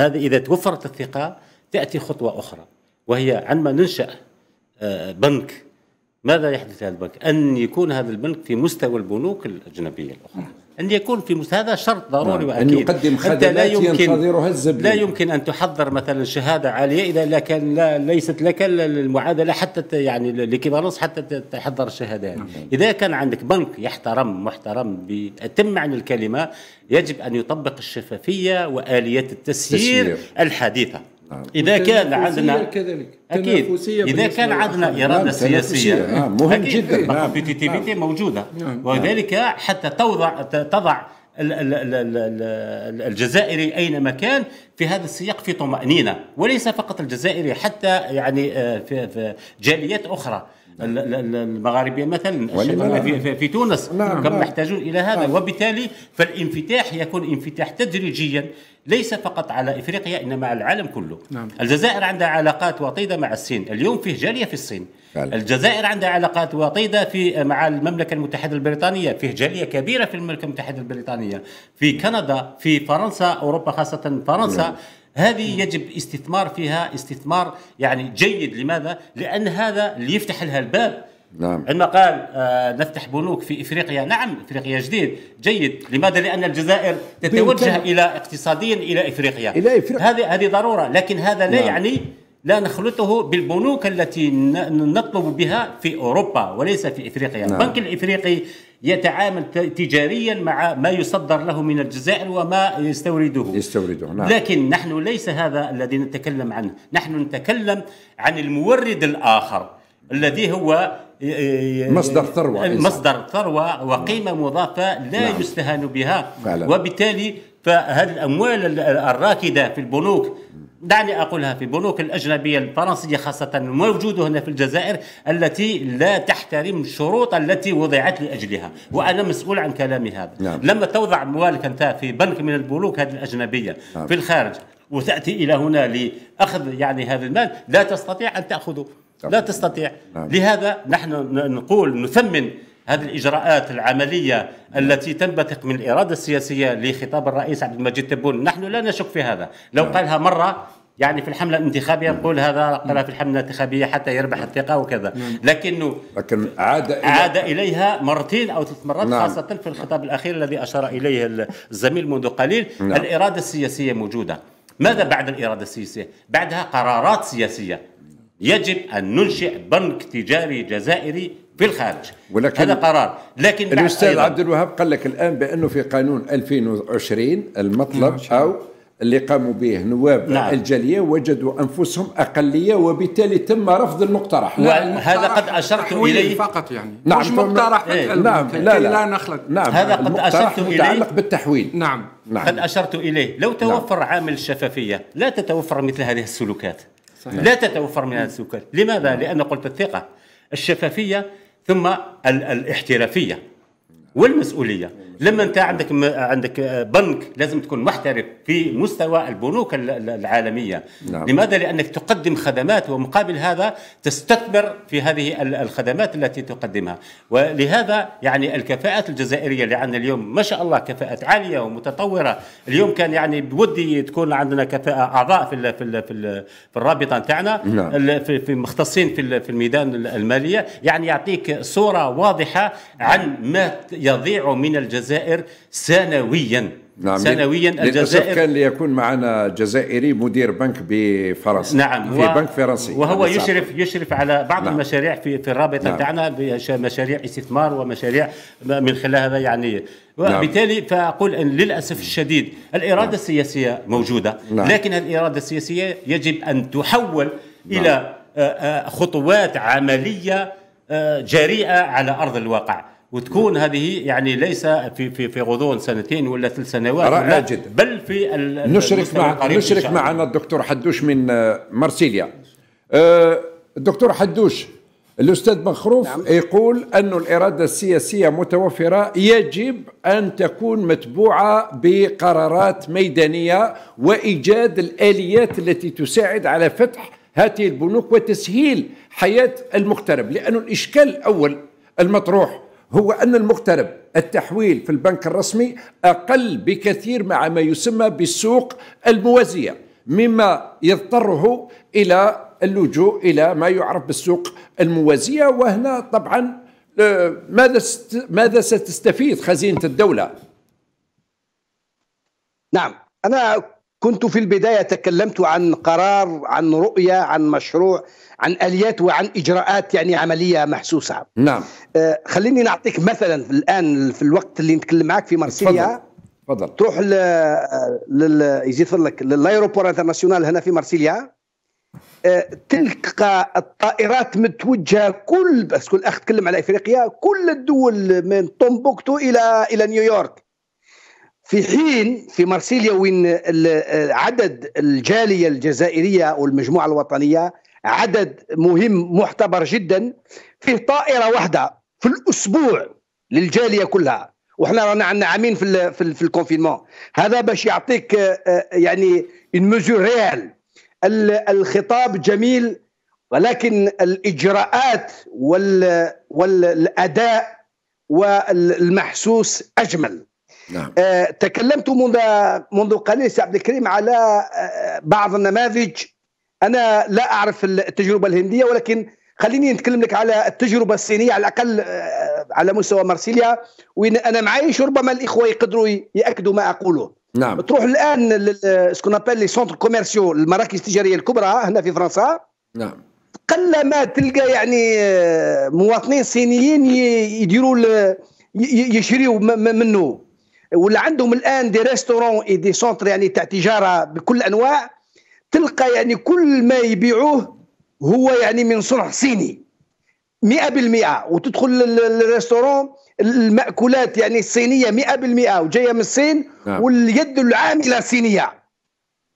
هذه اذا توفرت الثقه تاتي خطوه اخرى وهي عندما ننشأ آه، بنك ماذا يحدث هذا البنك؟ أن يكون هذا البنك في مستوى البنوك الأجنبية الأخرى نعم. أن يكون في مستوى هذا شرط ضروري نعم. وأكيد أن يقدم خدمات لا يمكن لا يمكن أن تحضر مثلا شهادة عالية إذا لا كان لا ليست لك المعادلة حتى يعني لكبارنس حتى تحضر الشهادة نعم. إذا كان عندك بنك يحترم محترم بأتم معنى الكلمة يجب أن يطبق الشفافية وآليات التسيير, التسيير. الحديثة اذا كان عندنا كذلك اكيد اذا كان عندنا اراده نعم، سياسيه نعم مهم جدا الكومبيتيتيفيتي نعم. نعم. موجوده وذلك حتى توضع تضع الجزائري اينما كان في هذا السياق في طمانينه وليس فقط الجزائري حتى يعني آه، في جاليات اخرى المغاربيه مثلا الشباب في, في تونس نعم كم نعم. يحتاجون الى هذا نعم. وبالتالي فالانفتاح يكون انفتاح تدريجيا ليس فقط على افريقيا انما على العالم كله نعم. الجزائر عندها علاقات وطيده مع الصين اليوم فيه جاليه في الصين الجزائر عندها علاقات وطيده في مع المملكه المتحده البريطانيه فيه جاليه كبيره في المملكه المتحده البريطانيه في كندا في فرنسا اوروبا خاصه فرنسا نعم. هذه يجب استثمار فيها استثمار يعني جيد لماذا؟ لأن هذا اللي يفتح لها الباب نعم عندما قال آه نفتح بنوك في افريقيا نعم افريقيا جديد جيد لماذا لان الجزائر تتوجه الى اقتصاديا الى افريقيا الى افريقيا هذه هذه ضروره لكن هذا لا نعم. يعني لا نخلطه بالبنوك التي نطلب بها في اوروبا وليس في افريقيا نعم. البنك الافريقي يتعامل تجاريا مع ما يصدر له من الجزائر وما يستورده يستورده نعم. لكن نحن ليس هذا الذي نتكلم عنه نحن نتكلم عن المورد الآخر الذي هو آه، آه، مصدر ثروة مصدر ثروة وقيمة مضافة لا نعم. يستهان بها فعلا. وبالتالي فهذه الاموال الراكده في البنوك دعني اقولها في البنوك الاجنبيه الفرنسيه خاصه الموجوده هنا في الجزائر التي لا تحترم الشروط التي وضعت لاجلها وانا مسؤول عن كلامي هذا نعم. لما توضع اموالك انت في بنك من البنوك هذه الاجنبيه نعم. في الخارج وتاتي الى هنا لاخذ يعني هذا المال لا تستطيع ان تاخذه لا تستطيع نعم. لهذا نحن نقول نثمن هذه الإجراءات العملية التي تنبثق من الإرادة السياسية لخطاب الرئيس عبد المجيد تبون نحن لا نشك في هذا لو نعم. قالها مرة يعني في الحملة الانتخابية نقول هذا قالها في الحملة الانتخابية حتى يربح الثقة وكذا نعم. لكنه لكن عاد عاد إليها مرتين أو ثلاث مرات نعم. خاصة في الخطاب الأخير الذي أشار إليه الزميل منذ قليل نعم. الإرادة السياسية موجودة ماذا بعد الإرادة السياسية؟ بعدها قرارات سياسية يجب أن ننشئ بنك تجاري جزائري في الخارج ولكن هذا قرار لكن الاستاذ عبد الوهاب قال لك الان بانه في قانون 2020 المطلب نعم، او اللي قاموا به نواب نعم. الجاليه وجدوا انفسهم اقليه وبالتالي تم رفض المقترح هذا قد اشرت اليه فقط يعني نعم مش مقترح إيه؟ نعم لا لا, لا نخلط نعم هذا قد اشرت اليه متعلق بالتحويل نعم نعم قد اشرت اليه لو نعم. توفر نعم. عامل الشفافيه لا تتوفر مثل هذه السلوكات صحيح. لا تتوفر من هذه السلوكات لماذا؟ لان قلت الثقه الشفافيه ثم الاحترافيه والمسؤوليه لما انت عندك م... عندك آه، بنك لازم تكون محترف في مستوى البنوك العالميه نعم. لماذا لانك تقدم خدمات ومقابل هذا تستثمر في هذه الخدمات التي تقدمها ولهذا يعني الكفاءات الجزائريه اللي عندنا اليوم ما شاء الله كفاءات عاليه ومتطوره اليوم كان يعني بودي تكون عندنا كفاءه اعضاء في الـ في الـ في, الـ في الرابطه نتاعنا نعم. في مختصين في في الميدان الماليه يعني يعطيك صوره واضحه عن ما يضيع من الجزائر الجزائر سنويا نعم سنويا الجزائر كان ليكون معنا جزائري مدير بنك بفرنسا نعم في و... بنك فرنسي وهو يشرف يشرف على بعض نعم. المشاريع في في الرابطه نعم. تاعنا مشاريع استثمار ومشاريع من خلال هذا يعني وبالتالي نعم. فاقول ان للاسف الشديد الاراده نعم. السياسيه موجوده نعم. لكن الاراده السياسيه يجب ان تحول نعم. الى آه، آه، خطوات عمليه آه، جريئه على ارض الواقع وتكون هذه يعني ليس في في في غضون سنتين ولا ثلاث سنوات رائع جدا بل في نشرك مع نشرك معنا الدكتور حدوش من آه، مرسيليا آه، الدكتور حدوش الاستاذ مخروف نعم. يقول ان الاراده السياسيه متوفره يجب ان تكون متبوعه بقرارات ميدانيه وايجاد الاليات التي تساعد على فتح هذه البنوك وتسهيل حياه المغترب لأن الاشكال الاول المطروح هو أن المغترب التحويل في البنك الرسمي أقل بكثير مع ما يسمى بالسوق الموازية مما يضطره إلى اللجوء إلى ما يعرف بالسوق الموازية وهنا طبعا آه، ماذا ماذا ستستفيد خزينة الدولة؟ نعم أنا كنت في البدايه تكلمت عن قرار عن رؤيه عن مشروع عن اليات وعن اجراءات يعني عمليه محسوسه نعم آه خليني نعطيك مثلا الان في الوقت اللي نتكلم معك في مرسيليا تفضل تروح ل آه، لك للايروبور انترناسيونال هنا في مرسيليا آه تلقى الطائرات متوجهه كل بس كل اخ تكلم على افريقيا كل الدول من طنبكتو الى الى نيويورك في حين في مرسيليا وين عدد الجاليه الجزائريه او المجموعه الوطنيه عدد مهم محتبر جدا فيه طائره واحده في الاسبوع للجاليه كلها وحنا رانا عندنا عامين في في, في الكونفينمون هذا باش يعطيك آه، آه، يعني ان ميزور ريال الخطاب جميل ولكن الاجراءات والاداء والمحسوس اجمل نعم. آه، تكلمت منذ منذ قليل سي عبد الكريم على آه، بعض النماذج انا لا اعرف التجربه الهنديه ولكن خليني نتكلم لك على التجربه الصينيه على الاقل آه، على مستوى مارسيليا وين انا ربما الاخوه يقدروا ياكدوا ما اقوله نعم تروح الان سكون ابل لي سونتر كوميرسيو المراكز التجاريه الكبرى هنا في فرنسا نعم قل ما تلقى يعني مواطنين صينيين يديروا يشريوا منه واللي عندهم الان دي ريستورون اي دي سونتر يعني تاع تجاره بكل انواع تلقى يعني كل ما يبيعوه هو يعني من صنع صيني 100% وتدخل للريستورون المأكولات يعني الصينية 100% وجاية من الصين نعم. واليد العاملة صينية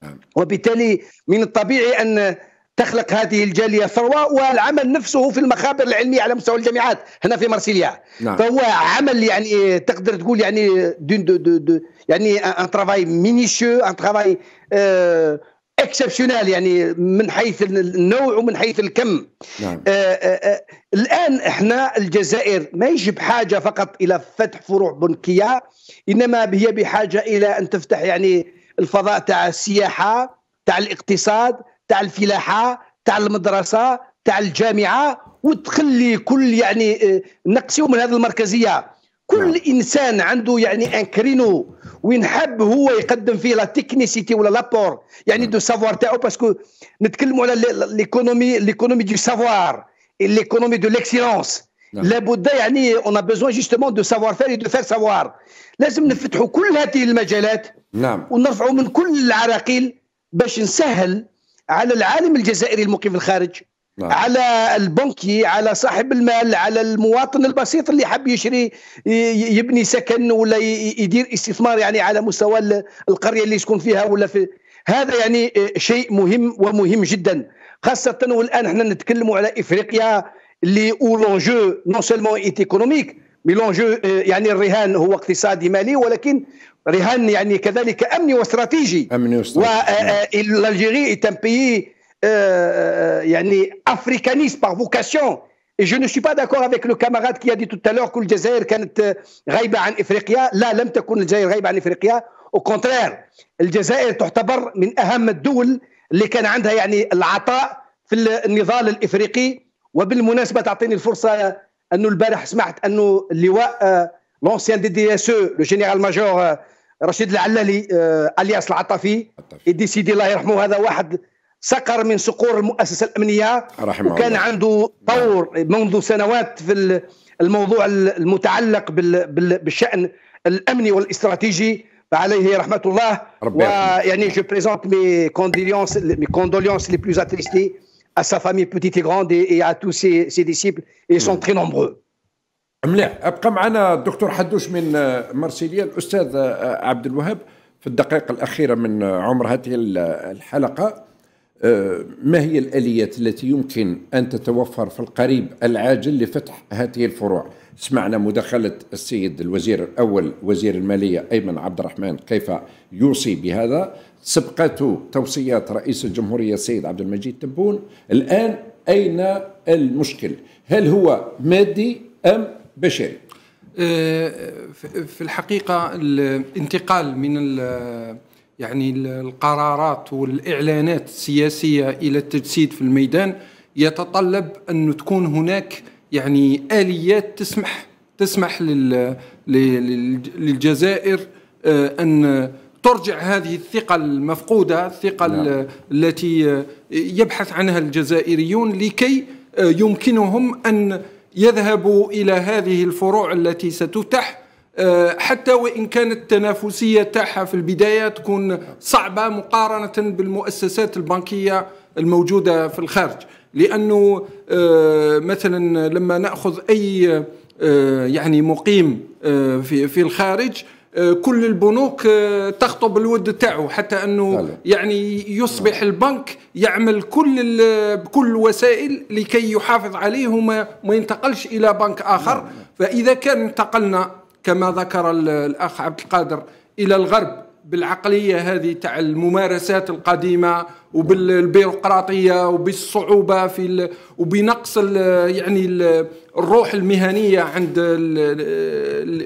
نعم. وبالتالي من الطبيعي أن تخلق هذه الجاليه الثروه والعمل نفسه في المخابر العلميه على مستوى الجامعات هنا في مارسيليا نعم. فهو عمل يعني تقدر تقول يعني دو دو دو دو يعني ان ترافاي مينيشيو ان ترافاي اكسبسيونال يعني من حيث النوع ومن حيث الكم نعم. آآ آه، آآ آه، آه، الان احنا الجزائر ما يجب حاجه فقط الى فتح فروع بنكيه انما هي بحاجه الى ان تفتح يعني الفضاء تاع السياحه تاع الاقتصاد تاع الفلاحه تاع المدرسه تاع الجامعه وتخلي كل يعني آه، نقصيو من هذه المركزيه كل نعم. انسان عنده يعني ان كرينو وين حب هو يقدم فيه لا تكنيسيتي ولا لابور يعني نعم. دو سافوار تاعو باسكو نتكلموا على ليكونومي ليكونومي دو سافوار ليكونومي دو ليكسيلونس لابد يعني اون ا بيزوان جوستومون دو سافوار فير دو فير سافوار لازم نفتحوا كل هذه المجالات نعم ونرفعوا من كل العراقيل باش نسهل على العالم الجزائري المقيم في الخارج نعم. على البنكي على صاحب المال على المواطن البسيط اللي حب يشري يبني سكن ولا يدير استثمار يعني على مستوى القريه اللي يسكن فيها ولا في هذا يعني آه، شيء مهم ومهم جدا خاصه والان احنا نتكلموا على افريقيا اللي اولونجو نون سيلمون ايكونوميك ميلونجو آه، يعني الرهان هو اقتصادي مالي ولكن رهان يعني كذلك امني واستراتيجي امني واستراتيجي والالجيري آه، آه، نعم. est بيي يعني افريكانيست par فوكاسيون Et je ne suis pas d'accord avec le camarade qui a dit tout à l'heure que le Jazair كانت غايبة عن إفريقيا لا لم تكن الجزائر غايبة عن إفريقيا au contraire الجزائر تعتبر من أهم الدول اللي كان عندها يعني العطاء في النضال الإفريقي وبالمناسبة تعطيني الفرصة انه البارح سمعت انه اللواء لونسيان دي دي اس او لو جينيرال ماجور رشيد العلالي الياس آه، العطفي سيدي الله يرحمه هذا واحد سقر من صقور المؤسسه الامنيه رحمه وكان الله. عنده طور منذ سنوات في الموضوع المتعلق بالشان الامني والاستراتيجي فعليه رحمه الله ويعني جو بريزونت مي كوندوليونس مي كوندوليونس لي بلوز اتريستي à sa famille petite et grande et, et à tous ses, ses disciples et ils sont mm. très nombreux مليح ابقى معنا الدكتور حدوش من آه، مرسيليا الاستاذ آه، آه، عبد الوهاب في الدقائق الاخيره من عمر هذه الحلقه ما هي الاليات التي يمكن ان تتوفر في القريب العاجل لفتح هذه الفروع؟ سمعنا مداخله السيد الوزير الاول وزير الماليه ايمن عبد الرحمن كيف يوصي بهذا سبقته توصيات رئيس الجمهوريه السيد عبد المجيد تبون الان اين المشكل؟ هل هو مادي ام بشري؟ أه، في الحقيقه الانتقال من يعني القرارات والاعلانات السياسيه الى التجسيد في الميدان يتطلب أن تكون هناك يعني آليات تسمح تسمح للجزائر آه، أن ترجع هذه الثقة المفقودة الثقة نعم. التي آه، يبحث عنها الجزائريون لكي آه، يمكنهم أن يذهبوا إلى هذه الفروع التي ستتح آه، حتى وان كانت التنافسيه تاعها في البدايه تكون صعبه مقارنه بالمؤسسات البنكيه الموجوده في الخارج لانه آه، مثلا لما ناخذ اي آه، يعني مقيم في في الخارج كل البنوك تخطب الود تاعو حتى انه نعم. يعني يصبح البنك يعمل كل بكل الوسائل لكي يحافظ عليه وما ينتقلش الى بنك اخر نعم. فاذا كان انتقلنا كما ذكر الأخ عبد القادر إلى الغرب بالعقلية هذه تاع الممارسات القديمة وبالبيروقراطية وبالصعوبة في ال... وبنقص ال... يعني ال... الروح المهنية عند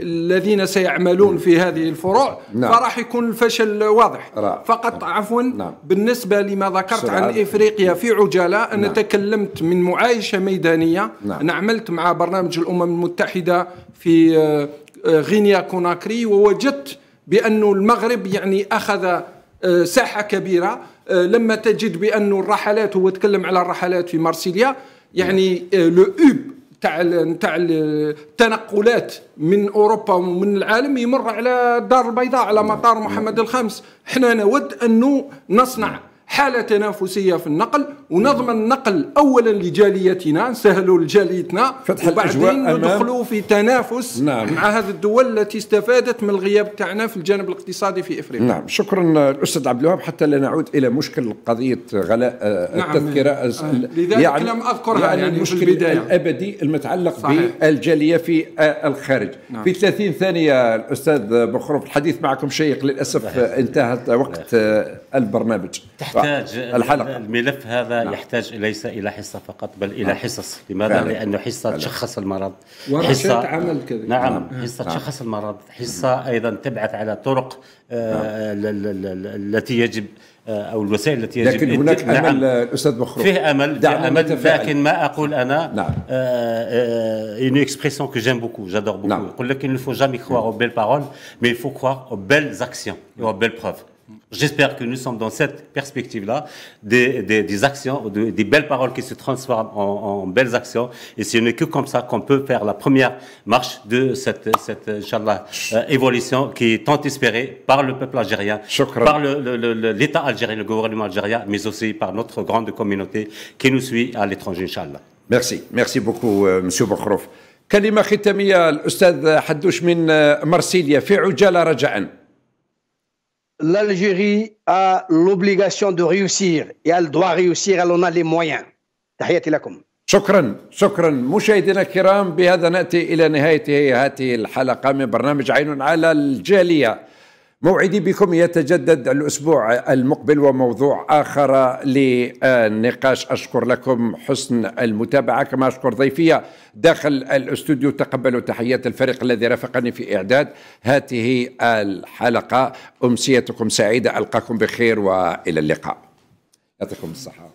الذين سيعملون في هذه الفروع نعم. فراح يكون الفشل واضح رأ. فقط نعم. عفوا نعم. بالنسبة لما ذكرت عن إفريقيا في عجالة أنا نعم. تكلمت من معايشة ميدانية نعم. أنا عملت مع برنامج الأمم المتحدة في آه، آه، غينيا كوناكري ووجدت بأن المغرب يعني أخذ آه، ساحة كبيرة آه، لما تجد بأن الرحلات هو تكلم على الرحلات في مارسيليا يعني لو اوب تاع تاع التنقلات من اوروبا ومن العالم يمر على الدار البيضاء على مطار محمد الخامس احنا نود انه نصنع حالة تنافسية في النقل ونضمن النقل أولا لجاليتنا نسهلوا لجاليتنا فتح وبعدين ندخلوا في تنافس نعم. مع هذه الدول التي استفادت من الغياب تاعنا في الجانب الاقتصادي في إفريقيا نعم شكرا الأستاذ عبد الوهاب حتى لا نعود إلى مشكل قضية غلاء آه، نعم. التذكرة آه. لذلك يعني لم أذكرها يعني, يعني المشكل في الأبدي المتعلق صحيح. بالجالية في آه، الخارج نعم. في 30 ثانية الأستاذ بخروف الحديث معكم شيق للأسف انتهت وقت آه، البرنامج تحت يحتاج الحلقة. الملف هذا نعم. يحتاج ليس الى حصه فقط بل الى نعم. حصص لماذا فعلا. لانه حصه فعلا. تشخص المرض حصه عمل كذا نعم, نعم. حصه نعم. تشخص المرض حصه نعم. ايضا تبعث على طرق آه، نعم. التي يجب آه، او الوسائل التي يجب لكن هناك نعم. امل استاذ مخروف فيه امل فيه امل لكن ما اقول انا نعم اون اكسبريسيون كو جيم بوكو جادور بوكو يقول لك il ne faut jamais croire aux belles paroles mais il faut croire aux belles actions et aux belles preuves J'espère que nous sommes dans cette perspective-là, des, des, actions, des belles paroles qui se transforment en, belles actions. Et ce n'est que comme ça qu'on peut faire la première marche de cette, cette euh, évolution qui est tant espérée par le peuple algérien, par l'État algérien, le gouvernement algérien, mais aussi par notre grande communauté qui nous suit à l'étranger, Inch'Allah. Merci, merci beaucoup, M. Euh, Monsieur Boukhrouf. l'Algérie a l'obligation de réussir et elle doit réussir, elle en a les moyens. تحياتي لكم. شكرا شكرا مشاهدينا الكرام بهذا ناتي الى نهايه هذه الحلقه من برنامج عين على الجاليه موعدي بكم يتجدد الاسبوع المقبل وموضوع اخر للنقاش اشكر لكم حسن المتابعه كما اشكر ضيفي داخل الاستوديو تقبلوا تحيات الفريق الذي رافقني في اعداد هذه الحلقه امسيتكم سعيده القاكم بخير والى اللقاء يعطيكم الصحه